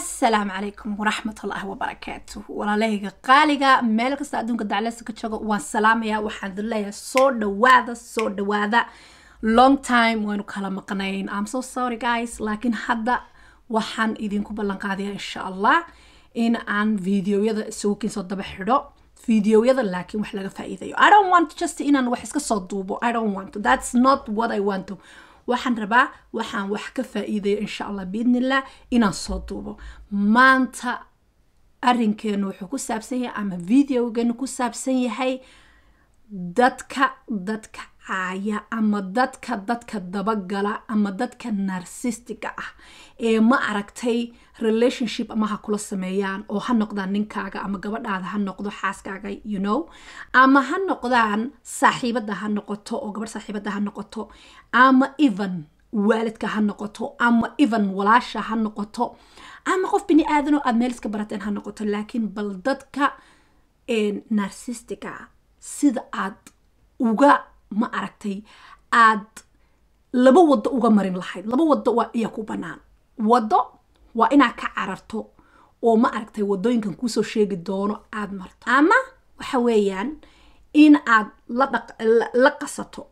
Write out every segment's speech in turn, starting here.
asalaamu calaykum waraxmat ullaahi wabarakaatuh walaalahayga qaaliga meel kasta adduunka dacleysa ka joogo waan salaamayaa waxaan dileeyahay soo dhawaada soo dhawaada long time waanu kala maqnayn am so sorry guys laakiin hadda waxaan idinku ballan insha allah in aan videoyada isugu keinsoo daba xidho videoyada laakiin wax laga faa'iidayo i don't want just inaan wax iska soo duubo i don't want to that's not what i want to waxaan rabaa waxaan wax ka faa-iidayo insha allah biidnillah inaan soo duubo maanta arinkeenu wuxuu ku saabsan yahay ama videoganu ku saabsan yahay dadka dadka caaya ama dadka dadka dabagala ama dadka narsistiga ah ee ma aragtay relationship ama ha kula sameeyaan oo ha noqdaan ninkaaga ama gabadhaada ha noqdo xaaskaaga you know ama ha noqdaan saaxiibada ha noqoto oo gabadh saaxiibadda ha noqoto ama even waalidka ha noqoto ama even walaasha ha noqoto ama qof bini aadan oo aada meel iska barateen ha noqoto laakiin bal dadka narsistiga sida aad uga ma aragtay aad laba waddo uga marin lahayd laba wado iya ku banaan waddo waa inaad ka cararto oo ma aragtay waddooyinkan kuusoo sheegi doono aad marto ama waxa weeyaan in aad la qasato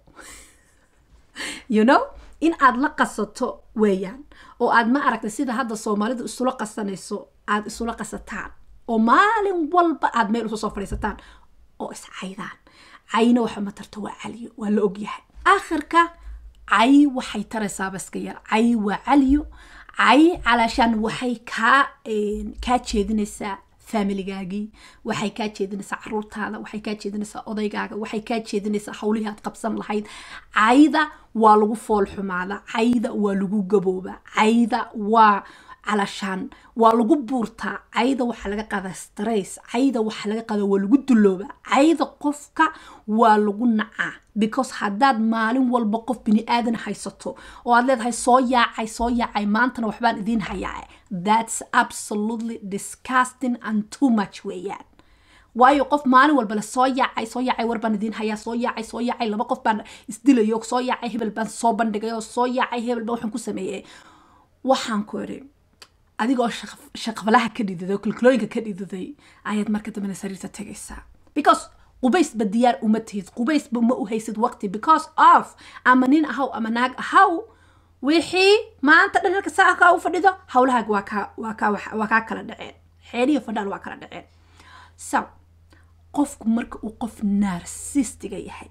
you know in aad la qasato weeyaan oo aad ma aragtay sida hadda soomaalidu isula qasanayso aad isula qasataan oo maalin walba aad meel soo fadhiisataan oo iscaydaan cayna waxa ma tarto waa caliyo waa la ogyahay akhirka cay waxay taraysaa baska yar cay waa caliyo cay calaashaan waxay kaa kaa jeedinaysaa faamiligaagii waxay kaa jeedinaysaa caruurtaada waxay kaa jeedinaysaa odaygaaga waxay kaa jeedinaysaa howlihii aad qabsan lahayd cayda waa lagu fool xumaada cayda waa lagu gabooba cayda waa calashaan waa lagu buurtaa cayda waxaa laga qaada strays cayda waxaa laga qaada waa lagu dulooba cayda qofka waa lagu nacaa because haddaad maalin walba qof bini aadan haysato oo aad leedahay soo yaacay soo yaacay maantana waxbaan idiin hayaacay that's absolutely disgusting and too much weeyaan waayo qof maalin walba le soo yaacay soo yaacay war idiin hayaa soo yaacay soo yaacay laba qof baan isdilayo soo yaacay hebel baan soo bandhigay soo yaacay hebel baan waxaan ku sameeyey waxaan ku idhi adigoo shaqfalaha ka dhidida oo kalkulooyinka ka dhididay ayaad marka dambena sariirta tegaysaa because qubaysba diyaar uma tihid qubaysba ma u haysid waqti because of ama nin ahaw ama naag ahaw wixii maanta dhan halka saaca kaa u fadhido howlahaaga waa kaa kala dhaceen xeeliya fadhaal waa kala dhaceen so qofku marka uu qof narsistiga yahay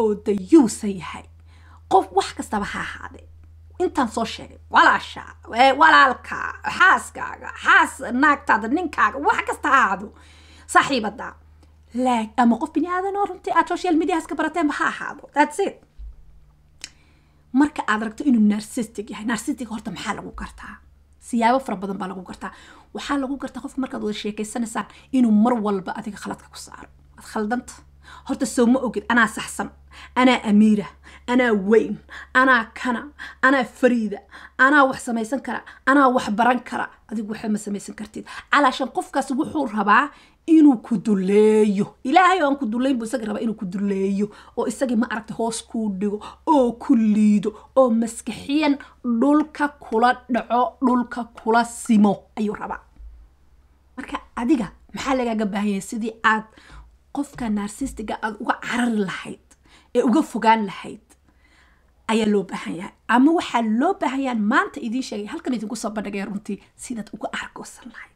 oo dayuusa yahay qof wax kastaba ha ahaadee intaan soo sheegay walaasha walaalka xaaskaaga xaas naagtaada ninkaaga wax kasta ha ahaado saaxiibada ama qof bini aadan oo runtii aad social mediahaska barateenba ha ahaado that's it marka aad aragto inuu narcistic yahay narcistic horta maxaa lagu gartaa siyaabo fara badan baa lagu gartaa waxaa lagu gartaa qofka markaad wada sheekaysanaysaan inuu mar walba adiga khaladka ku saaro aad khaldanta horta soo ma ogid anaa saxsan anaa amiira anaa weyn anaa kana anaa fariida anaa wax samaysan kara anaa wax baran kara adigu waxba ma samaysan kartid calaashan qofkaas wuxuu rabaa inuu ku duleeyo ilaahay oo aan ku duleyn buu isaga rabaa inuu ku duleeyo oo isagii ma aragta hoos kuu dhigo oo ku liido oo maskixiyan dhulka kula dhaco dhulka kula simo ayuu rabaa marka adiga maxaa lagaaga baahanyay sidii aad qofka narsistiga aada uga carari lahayd ee uga fogaan lahayd ayaa loo baahan yahay ama waxaa loo baahan yahay maanta idiin sheegay halkan idinku soo bandhigay runtii sidaad uga argoosan lahayd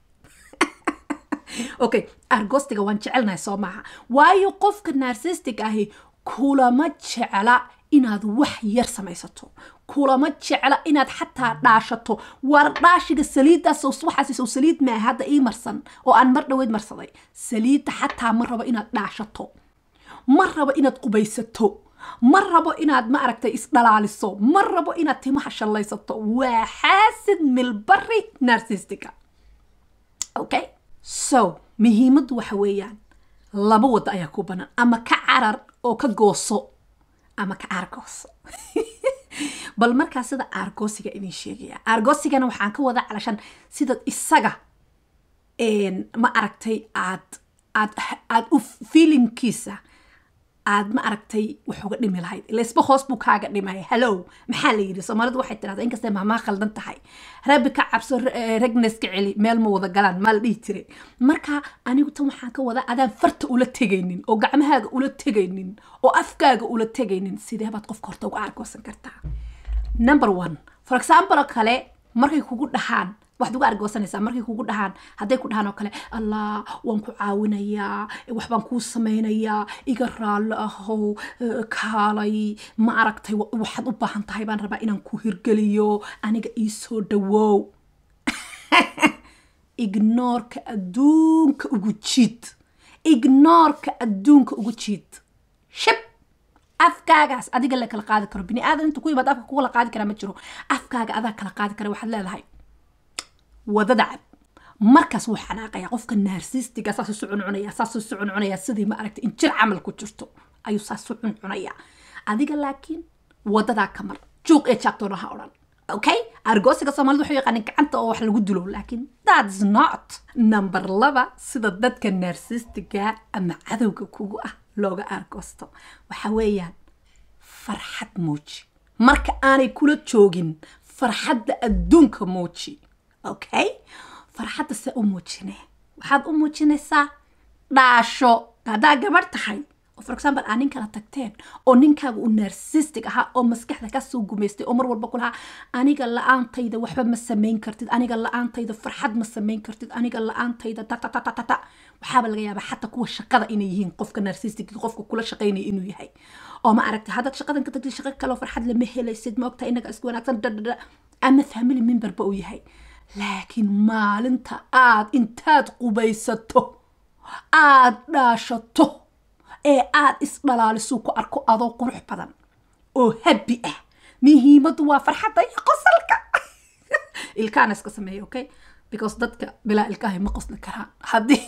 okay argostiga waan jecelnahay soo maaha waayo qofka narsistig ahi kulama jecela inaad wax yar samaysato kulama jecla inaad xataa dhaashato waar dhaashiga saliidaas waxaasiisow saliid maa hadda ii marsan oo aan mar dhaweyd marsaday saliidda xataa ma rabo inaad dhaashato ma rabo inaad qubaysato ma rabo inaad ma aragtay isdhalaaliso ma rabo inaad timaha shallaysato waa xaasid milbari narsistiga okay so muhiimaddu waxa weeyaan laba waddo ayaa ku bannaan ama ka carar oo ka gooso ama ka aargoos bal markaa sida aargoosiga idin sheegaya aargoosigana waxaan ka wada calashan sida isaga ma aragtay aad aad aad u fiilinkiisa aad ma aragtay waxuga dhimi lahayd ilaisba hoos buu kaaga dhimay hallo maxaa la yidhi soomaalidu waxay tidhahdaa inkastay mahmaa khaldan tahay rabbi ka cabso eh, regneska celi meel ma wada galaan maa la dhihi jiray marka anigu tan waxaan ka wadaa adaan farta ula tegaynin oo gacmahaaga ula tegaynin oo afkaaga ula tegaynin sidee baad qofka horta uga argoosan kartaa number one for example kale markay kugu dhahaan waxaad uga argoosanaysaa markay kugu dhahaan hadday ku dhahaan oo kale allah waan ku caawinayaa waxbaan kuu samaynayaa iga raallo ahow kaalay ma aragtay waxaad u baahan tahay baan rabaa inaan ku hirgeliyo aniga ii soo dhawow ignoorka adduunka ugu jiid ignoorka adduunka ugu jiid shib afkaagaas adiga la kala qaadi karo bini aadan inta ku yimaad afka kugala qaadi karaa ma jiro afkaaga adaa kala qaadi kara waxaad leedahay wada dacab markaas wuu xanaaqaya qofka naarsiistiga saasu cuncunaya saasu cuncunaya sidii ma aragta in jir camal ku jirto ayuu saasu cuncunayaa adiga laakiin wadadaa ka mar juuq ee jaabtoona ha odhan okay argoosiga soomaalida waxuu yaqaanin gacanta oo wax lagu dilo laakiin that's not number laba sida dadka narsistiga ama cadowga kugu ah looga argoosto waxa weeyaan farxad muuji marka aanay kula joogin farxadda adduunka muuji okay farxadda se u muujine waxaad u muujinaysaa dhaasho haddaa gabarh tahay oo for example aa nin kala tagteen oo ninkaaga u narsistic ahaa oo maskaxda kasoo gumaystay oo mar walba ku aniga la-aantayda waxba ma samayn kartid aniga la-aantayda farxad ma samayn kartid aniga la-aantayda tatatata waxaaba laga yaabaa xataa kuwa shaqada inay yihiin qofka narsistic qofka kula shaqaynaya inuu yahay oo ma aragtay haddaad shaqadan ka tagtid shaqo kaleo farxad lama helaysid maogtaa inaga isku wanaagsan ama family memberba uu yahay laakiin maalinta aad intaad qubaysato aad dhaashato ee aad isdhalaalisuu ku arko adoo qurux badan oo habbi ah muhiimadu waa farxadda iyo qosalka ilkaana iska sameeya okay because dadka bilaa ilkahay ma qosni karaan haddii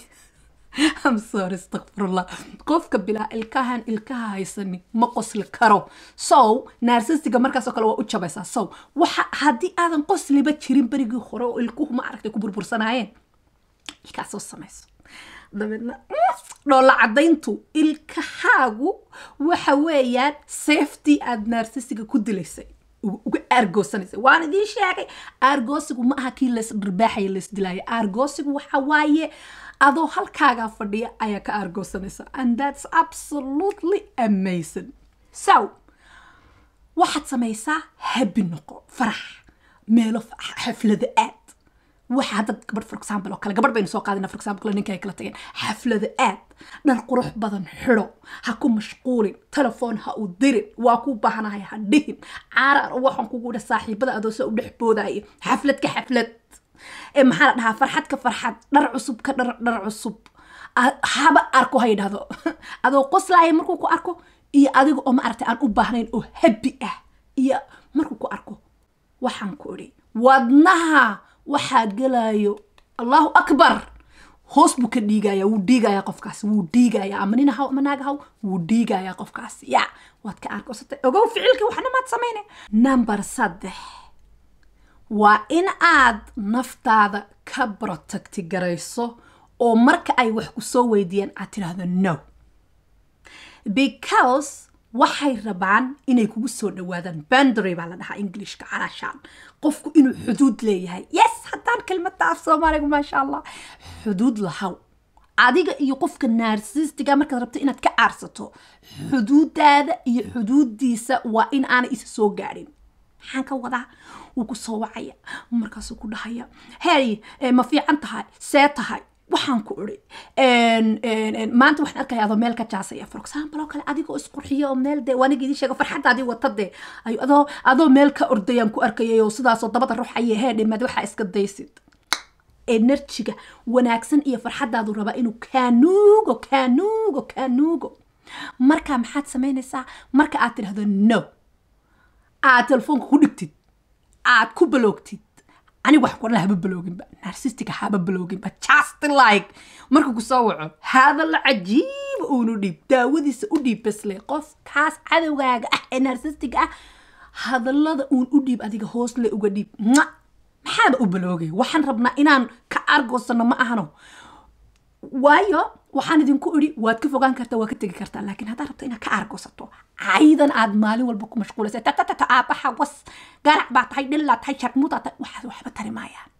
amsor istakfirullah qofka bilaa ilkahan ilkaha haysanin ma qosli karo sow naarsistiga markaasoo kale waa u jabaysaa sow waxa haddii aadan qosliba jirin berigii hore oo ilkuhu ma aragtay ku burbursanaayeen ilkaasoo samayso dabeedna mm, dhoolla caddayntu ilkahaagu waxa weeyaan safety aada naarsistiga ku dilaysay uga aargoosanaysa waan idiin sheegay aargoosigu ma aha kii lays laysdilaayo aargoosigu waxa waaye adoo halkaaga fadhiya ayaa ka aargoosanaysa and that's absolutely amazing so waxaad samaysaa habi noqo farax meelo xaflada aad waxa hadda gabadh for example oo kale gabadh baynu soo qaadina for example ninka kala tageen xaflada aad dhar qurux badan xidho ha ku mashquulin telefoon ha u dirin waa ku baahanahay ha dhihin caarar waxaan kugu dha saaxiibada adoo u dhex boodaya xaflad ka xaflad ee maxaa la dhahaa farxad ka farxad dhar cusub ka dhar dhar cusub haba arko ha yidhahdo adoo qoslaaya markuu ku arko iyo adiga oo maaragtay aan u baahnayn oo habi ah iyo markuu ku arko waxaan ku idhi wadnaha waxaad galaayo allaahu akbar hoos buu ka dhiigaya wuu dhiigaya qofkaas wuu dhiigaya ama nin haw ama haw wuu dhiigaya qofkaas ya waad ka arkoosata ogow ficilka waxna maad samayne number saddex waa in aad naftaada ka brotecti garayso oo marka ay wax kusoo soo aad tidhaahdo no because waxay rabaan inay kugu soo dhawaadaan bandary baa la dhahaa englishka calaashaan qofku inuu xuduud leeyahay yes haddaan kelmadta af soomaaliga maasha allah xuduud lahaw adiga iyo qofka naarsistiga markaad rabto inaad ka caarsato xuduudaada iyo xuduuddiisa waa in aanay isa soo gaarin maxaan ka wadaa wuu ku soo wacaya markaasuu ku dhahaya hey ma fiican tahay see tahay waxaan ku uri maanta waxaan arkaya adoo meel ka jaasaya for example oo kale adigoo isqurxiya oo meel dee waaniga idin sheega farxaddaadii wata dee ayu adoo adoo meel ka ordayaan ku arkayay oo sidaasoo dabada ruux ayee hee dhimaad waxaa iska daysid enerjiga wanaagsan iyo farxaddaadu rabaa inuu kaanuugo kaanuugo kaanuugo marka maxaad samaynaysaa marka aad tidhahdo no aad telefoonka ku dhigtid aad ku baloogtid aniga wax kudhala haba balooginba narsistiga haba balooginba just like markuu ku soo waco hadallo cajiiba uunu dhiib daawadiisa u dhiib besle qofkaas cadowgaaga ah ee narsistiga ah hadallada uun u dhiib adiga hoosle uga dhiib ma maxaaba u baloogay waxaan rabnaa inaan ka argoosano ma ahno waayo waxaan idinku idhi waad ka fogaan kartaa waa ka tegi kartaa laakiin haddaad rabto inaad ka argosato caydan aad maalin walba ku mashquulaysa tatatata aabbaha was garac baa tahay dhillaa tahay sharmuudaa tahay waxaad waxba tari maayaan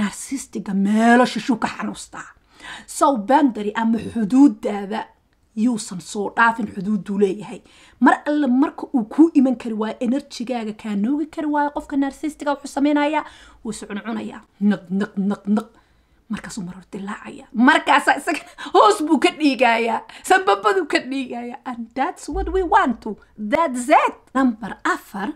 narsistiga meelo shishuu ka xanuustaa sow boundary ama xuduuddaada yuusan soo dhaafin xuduuduu leeyahay mar alle marka uu kuu iman kari waayo enerjigaaga kaa noogi kari waayo qofka narsistiga wuxuu samaynayaa wuu iscuncunayaa naq naq naq naq markaasuu maror dilaacaya markaasaa isaga hoos buu ka dhiigayaa sababaduu ka dhiigaya and that's what we want to that's it number afar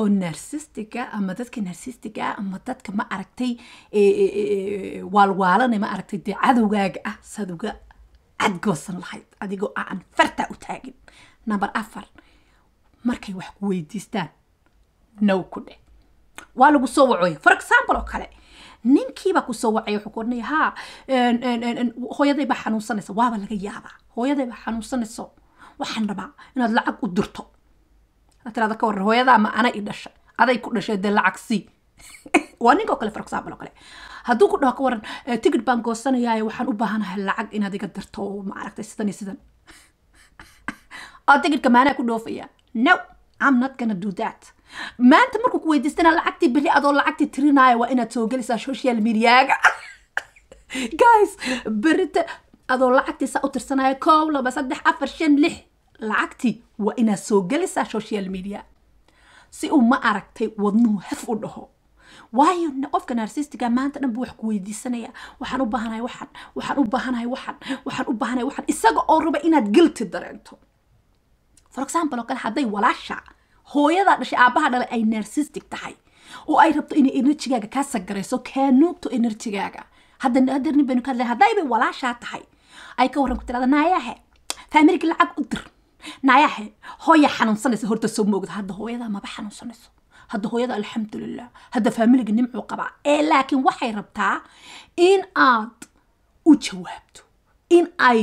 oo narsistiga ama dadka narsistiga ah ama dadka ma aragtay eh, eh, eh, waalwaalana ma aragtay dee cadowgaaga ah saad uga cadgoosan lahayd adigoo ah aan farta u taagin number afar markay wax ku weydiistaan now ku dheh waa lagu soo wacooya for example oo kale ninkiiba kusoo wacay wuxuu ku odhanaya ha hooyaday baa xanuunsanaysa waaba laga yaabaa hooyaday baa xanuunsanayso waxaan rabaa inaad lacag u dirto aad tirada ka warran hooyadaa ma ana i dhashay aday ku dhashay dee lacag sii waa ninka oo kale for example oo kale hadduu ku dhaho ka waran eh, tigid baan goosanayaaye waxaan u baahanahay lacag inaad iga dirto maaragtay sidan iyo sidan oo tigidka maanaa ku dhoofaya no i'm not gonna do that maanta markuu ku weydiistana lacagtii beri adoo lacagtii tirinaayo waa inaad soo gelaysaa social mediaga guys berita adoo lacagtii saa u tirsanaayo kow laba saddex afar shan lix lacagtii waa inaad soo gelaysaa social media si uu ma aragtay wadnuhu haf u dhaho waayo qofka narsistiga maanta dhan bu wax ku weydiisanaya waxaan u baahanay waxan waxaan u baahanay waxan waxaan u baahanay waxan isaga oo raba inaad gilti dareento for example oo kale hadday walaasha hooyadaa dhashay aabbaha dhale ay narcistic tahay oo ay rabto inay enerjigaaga kaa sagarayso kaa nuugto enerjigaaga hadda adeer nin baynu ka hadlay haddaybay walaashaa tahay ay ka waran ku tirada naayaahe faamiliga lacag u dir naayahe hooya xanuunsanaysa horta soo moogda hadda hooyadaa maba xanuunsanayso hadda hooyada alxamdulilah hadda faamiliga nimcuu qabaa ee laakiin waxay rabtaa in aad u jawaabto in ay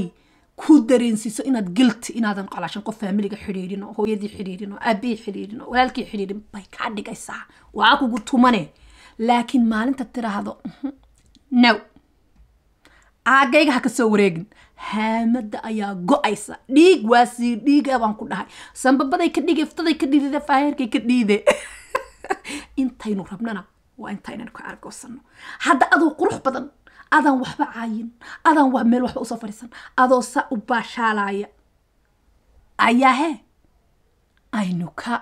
ku dareensiiso inaad galti inaadan qalaashan qof faamiliga xidhiidhin hooyadii xidhiidhin oo aabihii xidhiidhin walaalkii xidhiidhin bay kaa dhigaysaa waa kugu tumane laakiin maalinta tiraahdo mhm, now aagayga ha ka wareegin haamada ayaa go-aysa dhiig waa sii baan ku dhahay sambabaday ka dhige iftaday ka dhiidida faaheerkay ka dhiide intaynu rabnana waa intaynan ka argoosano hadda adoo qurux badan adaan waxba caayin adaan wax meel waxba usoo fadhiisan adoo sa u baashaalaya ayaahe aynu ka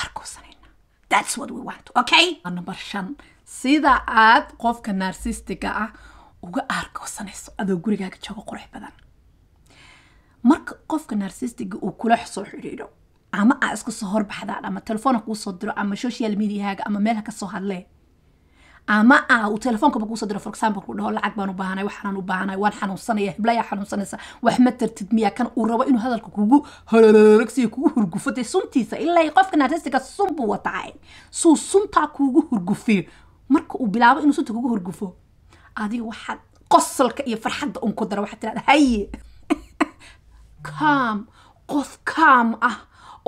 arkosanayna thats what we want okay number shan sida aad qofka narsistiga ah uga aarkoosanayso adoo gurigaaga joogo qurux badan marka qofka narsistiga uu kula soo xidhiidho ama aa iskasoo horbaxdaan ama telefoona kuu diro ama social mediahaga ama meelha kasoo hadlee ama ah uu telefoonkaa kuusoo diro for example ku dhaho lacag baan u baahanay waxaan u baahanay waan xanuunsanaya hiblaya xanuunsanaysa wax ma tartid miyaa kan uu rabo inuu hadalka kugu hololologsiyo kugu hurgufo suntiisa ilaa qofka artistiga sun buu wataa suu suntaa kuugu hurgufiyo marka uu bilaabo inuu sunta kugu hurgufo adiga waxaad qosolka iyo farxadda un ku dara waxaad tirahda haye kaam qof kaam ah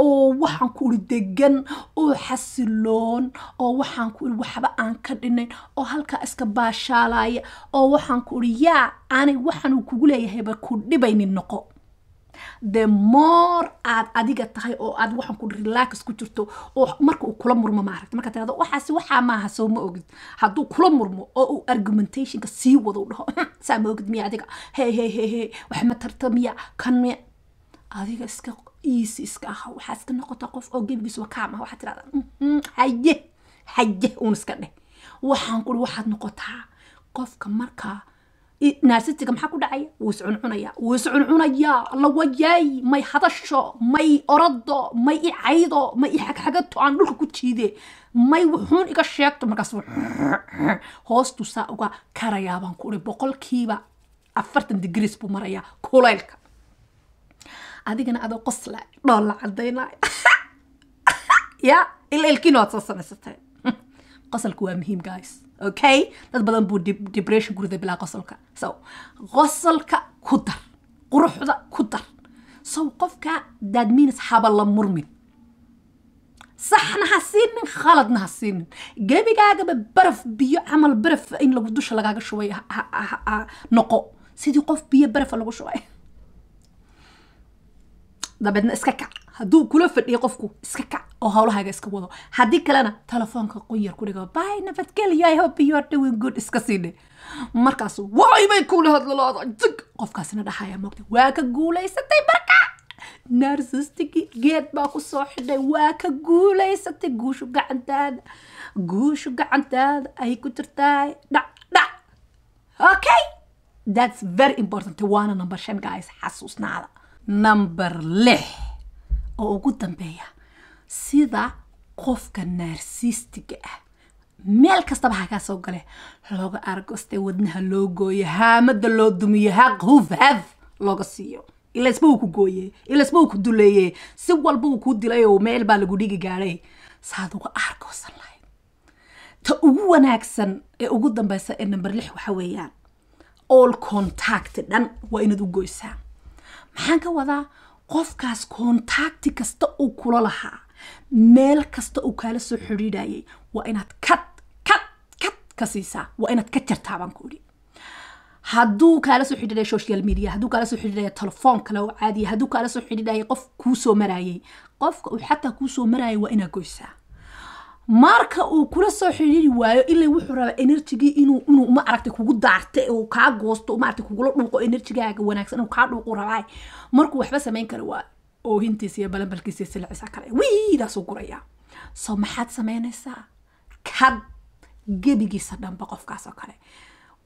oo waxaan ku iri degan oo xasiloon oo waxaan ku iri waxba aan ka dhinayn oo halkaa iska baashaalaya oo waxaan ku iri yaa aanay waxaanuu kugu leeyahayba ku dhibaynin noqo the more aad adiga tahay oo aad waxaan ku relax ku jirto oo marka uu kula murmo maaragta marka tirado waxaasi waxaa maaha soo ma ogid hadduu kula murmo oo uu argumentationka sii wado u dhaho hmm, saa ma ogid miya adiga he he he tarta miya kan miya adiga iska iisi iska ah waxaa iska noqota qof oo gebigiis wakaam ah waxaa tirahdaa haye haye uun iska dheh waxaan kuri waxaad noqotaa qofka markaa naasitiga maxaa ku dhacaya wuu iscuncunayaa wuu iscuncunayaa lawayaay may hadasho may orado may i caydo may i xagxagato aan dhulka ku jiide may wuxuun iga sheegto markaas hoostu saa uga karayaa baan boqolkiiba afartan degrees buu marayaa kulaylka adigana adoo qoslay dhoolla cadaynay ya ilailkiin waad soo samaysatay qosalku waa muhiim guys okay dad badan buu depression gurida bilaa qosolka so qosolka ku dar quruxda ku dar so qofka daadmiinis haba la murmin saxna ha siinin khaladna ha siinin gebigaagaba baraf biyo camal baraf in lagu dusha lagaaga shubay noqo sidii qof biyo barafa lagu shubay dabeedna iska kac haduu kula fadhiyo qofku iska kac oo howlahaaga iska wado haddii kalena telefoonka qunyar ku dhigo by nabadgelyo i hope you doing good iska siine markaas way bay kula hadlalaada jig qofkaasina dhahaya moogta waa ka guulaysatay marka narsistigi geed baa ku soo xidhay waa ka guulaysatay guushu gacantaada guushu gacantaada ay ku jirtaay dhac dhac okay that's very important waana number shan guys xasuusnaada number lix oo ugu dambeeya sida qofka naarsiistiga ah meel kastaba ha kaasoo gale looga argoste wadnaha loo gooyo haamada loo dumiyo haq huf haf looga siiyo ilaisba uu ku gooye ilaisba uu ku duleeye si walba uu kuu dilay oo meel baa lagu dhigi gaaday saad uga argoosan lahayd ta ugu wanaagsan ee ugu dambeysa ee number lix waxa weeyaan all contact dhan waa inaad u goysaa maxaan ka wadaa qofkaas kontakti kasta uu kula lahaa meel kasta uu kaala soo xidhiidhayay waa inaad kad kad kad ka siisaa waa inaad ka jartaa baan ku idhi hadduu kaala soo xidhiidhaya social media hadduu kaala soo xidhiidhaya telefoon kale oo caadiya hadduu kaala soo xidhiidhaya qof kuusoo marayay qofka uu xataa kuusoo marayay waa inaad goysaa marka uu kula soo xidhiiri waayo ilaa wuxuu rabaa enerjigii inuu inuu ma kugu daarta uu kaa goosto maaragtay kugula dhuuqo enerjigaaga wanaagsan uu kaa dhuuqu rabaa markuu waxba samayn kara waa oohintiisa iyo balanbalkiisa iyo silcisa kale wiidaasuu gurayaa soo maxaad samaynaysaa kad gebigiisa dhanba qofkaasoo kale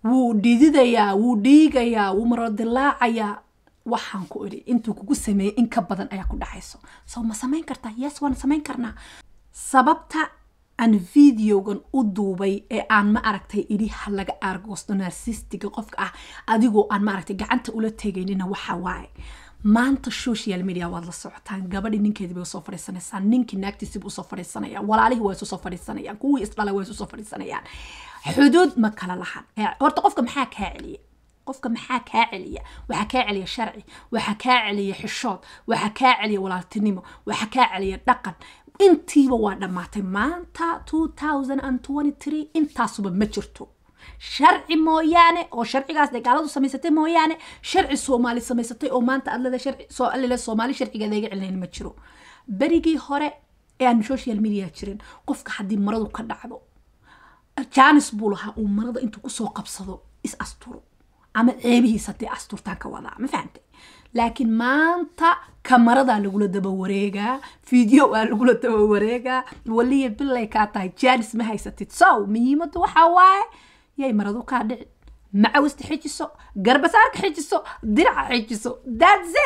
wuu dhididayaa wuu dhiigayaa wuu marodilaacayaa waxaan ku idhi intuu kugu sameeyey in ka badan ayaa ku dhacayso soo ma samayn kartaa yes waan samayn karnaa sababta aan videogan u duubay ee aan ma aragtay iriha laga aargoosto narsistiga qofka ah adigoo aan maaragtay gacanta ula tegaynina waxa waaye maanta social media waad la socotaan gabadhii ninkeedii bay usoo fadhiisanaysaan ninkii naagtiisiiba usoo fadhiisanayaan walaalihii waa isu fadhiisanayaan kuwii isdhala waa isu fadhiisanayaan xuduud ma kala lahan horta qofka maxaa kaa celiya qofka maxaa kaa celiya waxaa kaa celiya sharci waxaa kaa celiya xishood waxaa kaa celiya walaaltinimo waxaa kaa celiya dhaqan intiiba waa dhammaatay maanta intaasuba ma jirto sharci mooyaane oo sharcigaas de gaaladu samaysatay mooyaane sharci soomaali samaysatay oo maanta adlada sharcilile soomaali sharciga laga celinayn ma jiro berigii hore ee aanu social media jirin qofka haddii maradu ka dhacdo janis buu lahaa uu marada intuu kusoo qabsado is asturo ama ceebihiis haddii asturtaan ka wadaa ma fahamtay laakiin maanta kamaradaa lagula daba wareegaa video waa lagula daba wareegaa waliya bilay kaa tahay jaanis ma haysatid sow muhiimaddu waxaa waaye yay maradu kaa dhici macawista xijiso garbasaarka xijiso diraca xijiso that's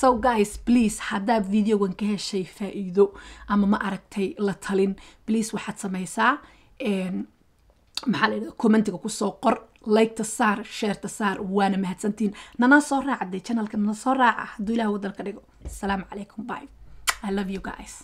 so guys please haddaa videogan ka heshay faa-iido ama ma aragtay la talin please waxaad samaysaa maxaa la yidhahda commentiga kusoo qor lygta saar sheerta saar waana mahadsantiin nana soo raaca dee janalka nana soo raaca ah. hadduu ilaah waddanka dhigo asalaamu calaykum by i love you guys